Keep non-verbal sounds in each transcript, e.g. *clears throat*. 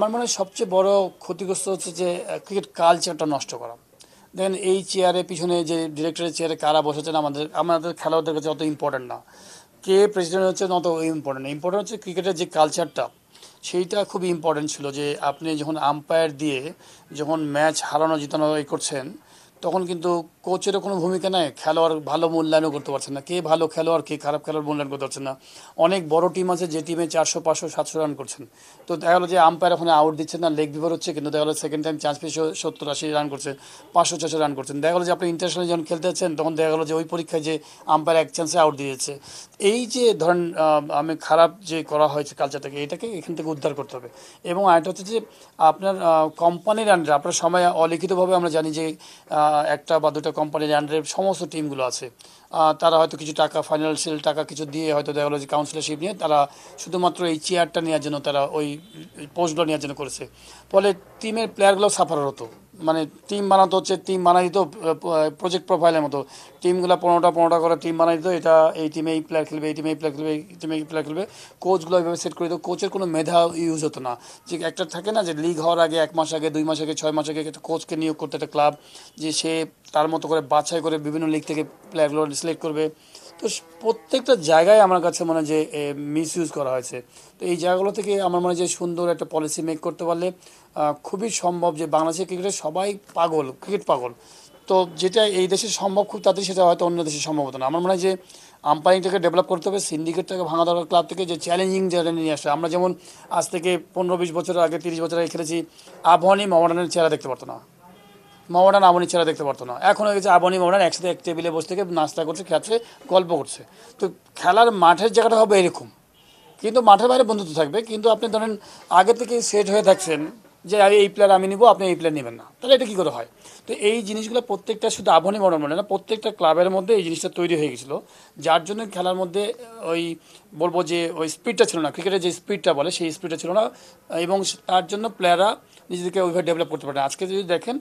আমার মনে হয় সবচেয়ে বড় ক্ষতিগ্রস্ত হচ্ছে যে ক্রিকেট কালচারটা নষ্ট করা দেন এই চেয়ারে পিছনে যে ডিরেক্টরের চেয়ারে কারা বসেছেন আমাদের আমাদের খেলোয়াড়দের কাছে অত ইম্পর্টেন্ট না কে প্রেসিডেন্ট হচ্ছে অত ইম্পর্টেন্ট ইম্পর্টেন্ট হচ্ছে ক্রিকেটের যে কালচারটা সেইটা খুব ইম্পর্টেন্ট ছিল যে আপনি যখন আম্পায়ার দিয়ে যখন ম্যাচ হারানো জিতানো করছেন তখন কিন্তু কোচেরও কোনো ভূমিকা নেয় খেলোয়াড় ভালো মূল্যায়নও করতে পারছে না কে ভালো খেলোয়াড় কে খারাপ খেলোয়াড় মূল্যায়ন করতে পারছে না অনেক বড় টিম আছে যে টিমে চারশো পাঁচশো সাতশো রান করছেন তো দেখা গেলো যে আম্পায়ার ওখানে আউট দিচ্ছে না লেগ বিভার হচ্ছে কিন্তু দেখা গেলো সেকেন্ড টাইম চান্স পেয়েছে সত্তর আশি রান করছে পাঁচশো ছশো রান করছেন দেখা গেলো যে আপনি ইন্টারন্যাশনাল যখন খেলতে যাচ্ছেন তখন দেখা গেলো যে ওই পরীক্ষায় যে আম্পায়ার এক চান্সে আউট দিয়েছে এই যে ধরেন আমি খারাপ যে করা হয়েছে কালচারটাকে এটাকে এখান থেকে উদ্ধার করতে হবে এবং আরেকটা হচ্ছে যে আপনার কোম্পানির আন্ডার আপনার সময় অলিখিতভাবে আমরা জানি যে একটা বা দুটা কোম্পানির আন্ডারে সমস্ত টিমগুলো আছে তারা হয়তো কিছু টাকা ফাইন্যান্সিয়াল টাকা কিছু দিয়ে হয়তো দেখা গেলো যে কাউন্সিলারশিপ নিয়ে তারা শুধুমাত্র এই চেয়ারটা নেওয়ার জন্য তারা ওই পোস্টগুলো নেওয়ার জন্য করেছে ফলে টিমের প্লেয়ারগুলো সাফার হতো মানে টিম বানাতে হচ্ছে টিম বানাই দিত প্রজেক্ট প্রোফাইলের মতো টিমগুলো পনেরোটা পনেরোটা করে টিম বানাই দিত এটা এই টিমে এই প্লেয়ার খেলবে এই টিমে এই প্লেয়ার খেলবে এই টিমে এই প্লেয়ার খেলবে কোচগুলো এইভাবে সেট করে দিত কোচের কোনো মেধা ইউজ হতো না যে একটা থাকে না যে লিগ হওয়ার আগে এক মাস আগে দুই মাস আগে ছয় মাস আগে একটা কোচকে নিয়োগ করতে একটা ক্লাব যে সে তার মতো করে বাছাই করে বিভিন্ন লিগ থেকে প্লেয়ারগুলো সিলেক্ট করবে তো প্রত্যেকটা জায়গায় আমার কাছে মনে হয় যে মিস ইউজ করা হয়েছে তো এই জায়গাগুলো থেকে আমার মনে হয় যে সুন্দর একটা পলিসি মেক করতে পারলে খুবই সম্ভব যে বাংলাদেশের ক্রিকেটে সবাই পাগল ক্রিকেট পাগল তো যেটা এই দেশে সম্ভব খুব তাদের সেটা হয়তো অন্য দেশে সম্ভব হতো না আমার মনে হয় যে আম্পায়ারিংটাকে ডেভেলপ করতে হবে সিন্ডিকেটটাকে ভাঙা দরকার ক্লাব থেকে যে চ্যালেঞ্জিং জায়গাটা নিয়ে আসে আমরা যেমন আজ থেকে পনেরো বিশ বছর আগে তিরিশ বছর আগে খেলেছি আবহানী মহারানের চেহারা দেখতে পারতো না মামডান আবনি ছাড়া দেখতে পারতো না এখন হয়ে গেছে আবনি মামডান একসাথে এক টেবিলে বসে থেকে নাস্তা করছে খাচ্ছে গল্প করছে তো খেলার মাঠের জায়গাটা হবে এরকম কিন্তু মাঠের বাইরে বন্ধুত্ব থাকবে কিন্তু আপনি ধরেন আগে থেকে সেট হয়ে থাকছেন যে এই প্লেয়ার আমি নিবো আপনি এই প্লেয়ার নেবেন না তাহলে এটা কী করে হয় তো এই জিনিসগুলো প্রত্যেকটা শুধু মনে বর্ণনা না প্রত্যেকটা ক্লাবের মধ্যে এই জিনিসটা তৈরি হয়ে গেছিলো যার জন্য খেলার মধ্যে ওই বলবো যে ওই স্পিডটা ছিল না ক্রিকেটের যে স্পিডটা বলে সেই স্পিডটা ছিল না এবং তার জন্য প্লেয়াররা নিজেদেরকে ওইভাবে ডেভেলপ করতে পারে আজকে যদি দেখেন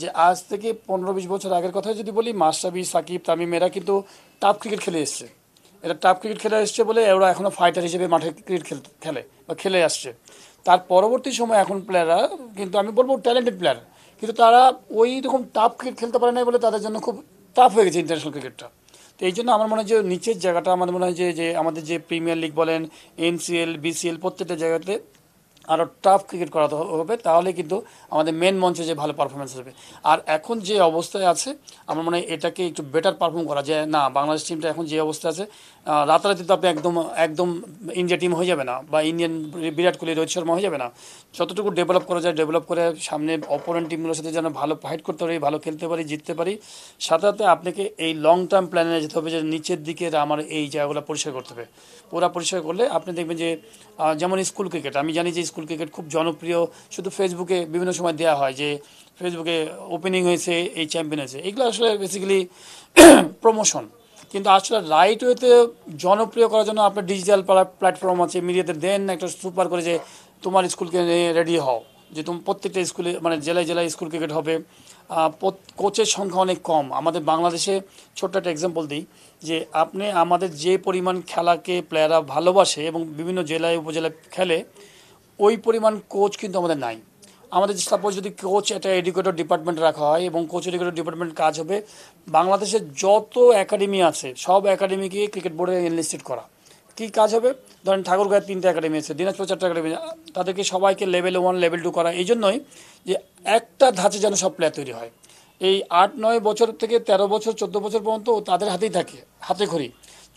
যে আজ থেকে পনেরো বিশ বছর আগের কথা যদি বলি মাস্টাবি সাকিব তামিম এরা কিন্তু টাফ ক্রিকেট খেলে এসছে এটা টাফ ক্রিকেট খেলে এসছে বলে ওরা এখনও ফাইটার হিসেবে মাঠে ক্রিকেট খেলে বা খেলে আসছে তার পরবর্তী সময় এখন প্লেয়াররা কিন্তু আমি বলবো ট্যালেন্টেড প্লেয়ার কিন্তু তারা ওই রকম টাফ ক্রিকেট খেলতে পারে না বলে তাদের জন্য খুব টাফ হয়ে গেছে ইন্টারন্যাশনাল ক্রিকেটটা তো এই জন্য আমার মনে হয় যে নিচের জায়গাটা আমার মনে হয় যে আমাদের যে প্রিমিয়ার লিগ বলেন এনসিএল বিসিএল প্রত্যেকটা জায়গাতে আরও টাফ ক্রিকেট করাতে হবে তাহলে কিন্তু আমাদের মেন মঞ্চে যে ভালো পারফরমেন্স হবে আর এখন যে অবস্থায় আছে আমার মনে হয় এটাকে একটু বেটার পারফর্ম করা যে না বাংলাদেশ টিমটা এখন যে অবস্থায় আছে রাতারাতি তো আপনি একদম একদম ইন্ডিয়া টিম হয়ে যাবে না বা ইন্ডিয়ান বিরাট কোহলি রোহিত শর্মা হয়ে যাবে না যতটুকু ডেভেলপ করা যায় ডেভেলপ করে সামনে অপোনেন্ট টিমগুলোর সাথে যেন ভালো ফাইট করতে পারি ভালো খেলতে পারি জিততে পারি সাথে সাথে আপনাকে এই লং টার্ম প্ল্যানে যেতে হবে যে নিচের দিকে আমার এই জায়গাগুলো পরিষ্কার করতে হবে পুরা পরিষ্কার করলে আপনি দেখবেন যে যেমন স্কুল ক্রিকেট আমি জানি যে স্কুল স্কুল ক্রিকেট খুব জনপ্রিয় শুধু ফেসবুকে বিভিন্ন সময় দেওয়া হয় যে ফেসবুকে ওপেনিং হয়েছে এই চ্যাম্পিয়ন হয়েছে এগুলো আসলে বেসিক্যালি প্রমোশন *clears throat* কিন্তু আসলে রাইট ওয়েতে জনপ্রিয় করার জন্য আপনার ডিজিটাল প্ল্যাটফর্ম আছে মিডিয়াতে দেন একটা সুপার করে যে তোমার স্কুলকে রেডি হও যে তুমি প্রত্যেকটা স্কুলে মানে জেলায় জেলায় স্কুল ক্রিকেট হবে কোচের সংখ্যা অনেক কম আমাদের বাংলাদেশে ছোট্ট একটা এক্সাম্পল দিই যে আপনি আমাদের যে পরিমাণ খেলাকে প্লেয়াররা ভালোবাসে এবং বিভিন্ন জেলায় উপজেলায় খেলে ওই পরিমাণ কোচ কিন্তু আমাদের নাই আমাদের সাপোজ যদি কোচ একটা এডুকেটর ডিপার্টমেন্ট রাখা হয় এবং কোচ এডুকেটর ডিপার্টমেন্ট কাজ হবে বাংলাদেশের যত একাডেমি আছে সব একাডেমিকে ক্রিকেট বোর্ডে এনলিস্টেড করা কি কাজ হবে ধরেন ঠাকুরগাঁয়ের তিনটা একাডেমি আছে দিনাজপুর চারটা একাডেমি তাদেরকে সবাইকে লেভেল ওয়ান লেভেল টু করা এই জন্যই যে একটা ধাঁচে যেন সব প্লেয়ার তৈরি হয় এই আট নয় বছর থেকে ১৩ বছর চোদ্দ বছর পর্যন্ত তাদের হাতেই থাকে হাতে খড়ি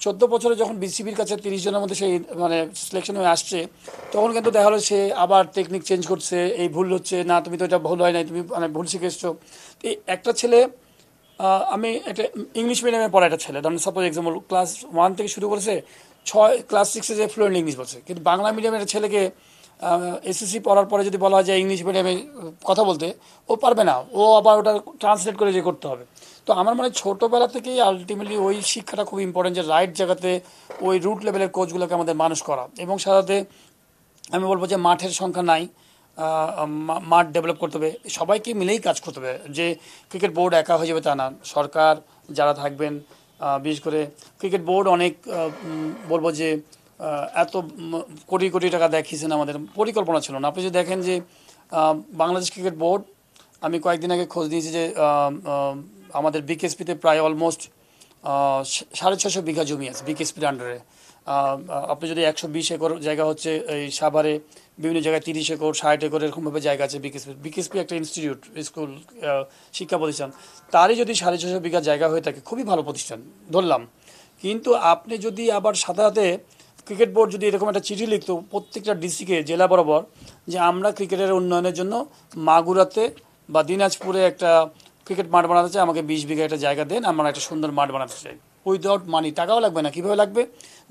চোদ্দো বছরে যখন বিসিবির কাছে তিরিশ জনের মধ্যে সেই মানে সিলেকশন হয়ে আসছে তখন কিন্তু দেখা হলো সে আবার টেকনিক চেঞ্জ করছে এই ভুল হচ্ছে না তুমি তো এটা ভুল হয় নাই তুমি মানে ভুল শিখে এসছো তো একটা ছেলে আমি একটা ইংলিশ মিডিয়ামে পড়া একটা ছেলে ধরুন সাপোজ এক্সাম্পল ক্লাস ওয়ান থেকে শুরু করেছে ছয় ক্লাস সিক্সে যে ফ্লুয়েন্ট ইংলিশ বলছে কিন্তু বাংলা মিডিয়ামের একটা ছেলেকে এসএসসি পড়ার পরে যদি বলা হয় যে ইংলিশ মিডিয়ামে কথা বলতে ও পারবে না ও আবার ওটা ট্রান্সলেট করে যে করতে হবে তো আমার মনে হয় ছোটোবেলা থেকেই আলটিমেটলি ওই শিক্ষাটা খুব ইম্পর্টেন্ট যে রাইট জায়গাতে ওই রুট লেভেলের কোচগুলোকে আমাদের মানুষ করা এবং সাথে আমি বলবো যে মাঠের সংখ্যা নাই মাঠ ডেভেলপ করতে হবে সবাইকে মিলেই কাজ করতে হবে যে ক্রিকেট বোর্ড একা হয়ে যাবে তা না সরকার যারা থাকবেন বিশেষ করে ক্রিকেট বোর্ড অনেক বলবো যে এত কোটি কোটি টাকা দেখিয়েছেন আমাদের পরিকল্পনা ছিল না আপনি যদি দেখেন যে বাংলাদেশ ক্রিকেট বোর্ড আমি কয়েকদিন আগে খোঁজ নিয়েছি যে আমাদের বিকেএসপিতে প্রায় অলমোস্ট সাড়ে ছশো বিঘা জমি আছে বিকেএসপির আন্ডারে আপনি যদি একশো বিশ একর জায়গা হচ্ছে এই সাভারে বিভিন্ন জায়গায় তিরিশ একর ষাট একর এরকমভাবে জায়গা আছে বিকেএসপি বিকেএসপি একটা ইনস্টিটিউট স্কুল শিক্ষা প্রতিষ্ঠান তারই যদি সাড়ে ছশো বিঘা জায়গা হয়ে থাকে খুবই ভালো প্রতিষ্ঠান ধরলাম কিন্তু আপনি যদি আবার সাদাতে ক্রিকেট বোর্ড যদি এরকম একটা চিঠি লিখতো প্রত্যেকটা ডিসিকে জেলা বরাবর যে আমরা ক্রিকেটের উন্নয়নের জন্য মাগুরাতে বা দিনাজপুরে একটা ক্রিকেট মাঠ বানাতে চাই আমাকে বিশ বিঘা একটা জায়গা দেন আমরা একটা সুন্দর মাঠ বানাতে চাই উইদাউট মানি টাকাও লাগবে না কীভাবে লাগবে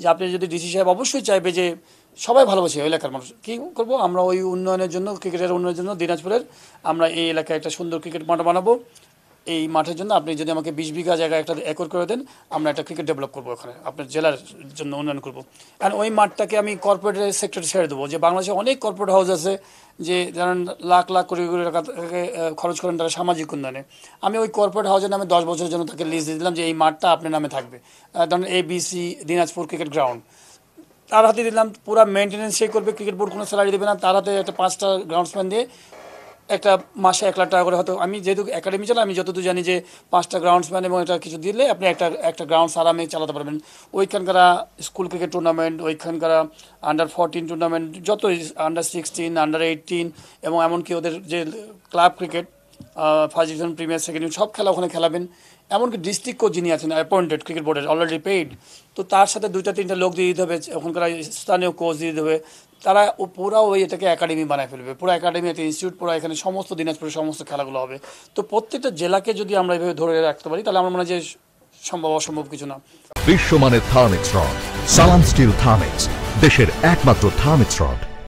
যে আপনি যদি ডিসি সাহেব অবশ্যই চাইবে যে সবাই ভালোবাসে ওই এলাকার মানুষ কী করবো আমরা ওই উন্নয়নের জন্য ক্রিকেটের উন্নয়নের জন্য দিনাজপুরের আমরা এই এলাকায় একটা সুন্দর ক্রিকেট মাঠ বানাবো এই মাঠের জন্য আপনি যদি আমাকে বিশ বিঘা জায়গায় একটা একর করে দেন আমরা একটা ক্রিকেট ডেভেলপ করবো ওখানে আপনার জেলার জন্য উন্নয়ন করবো কারণ ওই মাঠটাকে আমি কর্পোরেট সেক্টরে ছেড়ে দেবো যে বাংলাদেশে অনেক কর্পোরেট হাউস আছে যে ধরেন লাখ লাখ কোটি কোটি টাকা খরচ করেন তারা সামাজিক উন্নয়নে আমি ওই কর্পোরেট হাউসের নামে দশ বছরের জন্য তাকে লিস্ট দিয়ে দিলাম যে এই মাঠটা আপনার নামে থাকবে ধরেন সি দিনাজপুর ক্রিকেট গ্রাউন্ড তার হাতে দিলাম পুরো মেনটেনেন্স সে করবে ক্রিকেট বোর্ড কোনো স্যালারি দেবে না তার হাতে একটা পাঁচটা গ্রাউন্ডসম্যান দিয়ে একটা মাসে এক লাখ টাকা করে হয়তো আমি যেহেতু একাডেমি চালাই আমি যতদূর জানি যে পাঁচটা গ্রাউন্ডসম্যান এবং একটা কিছু দিলে আপনি একটা একটা গ্রাউন্ডস আরামে চালাতে পারবেন ওইখানকার স্কুল ক্রিকেট টুর্নামেন্ট ওইখানকার আন্ডার ফোরটিন টুর্নামেন্ট যত আন্ডার সিক্সটিন আন্ডার এইটিন এবং এমনকি ওদের যে club cricket first division premier second সব খেলা ওখানে খেলাবেন এমনকি ডিস্ট্রিক্ট কোচ যিনি আছেন অ্যাপয়েন্টেড ক্রিকেট বোর্ডের অলরেডি পেইড তো তার সাথে দুইটা তিনটা লোক দিয়ে দিতে হবে ওখানকার স্থানীয় কোচ দিয়ে দিতে হবে তারা পুরা ওই এটাকে একাডেমি বানায় ফেলবে পুরো একাডেমি একটা ইনস্টিটিউট পুরো এখানে সমস্ত দিনাজপুরের সমস্ত খেলাগুলো হবে তো প্রত্যেকটা জেলাকে যদি আমরা এভাবে ধরে রাখতে পারি তাহলে আমার মনে হয় যে সম্ভব অসম্ভব কিছু না বিশ্বমানের থার্মিক্স রড সালাম স্টিল থার্মিক্স দেশের একমাত্র থার্মিক্স রড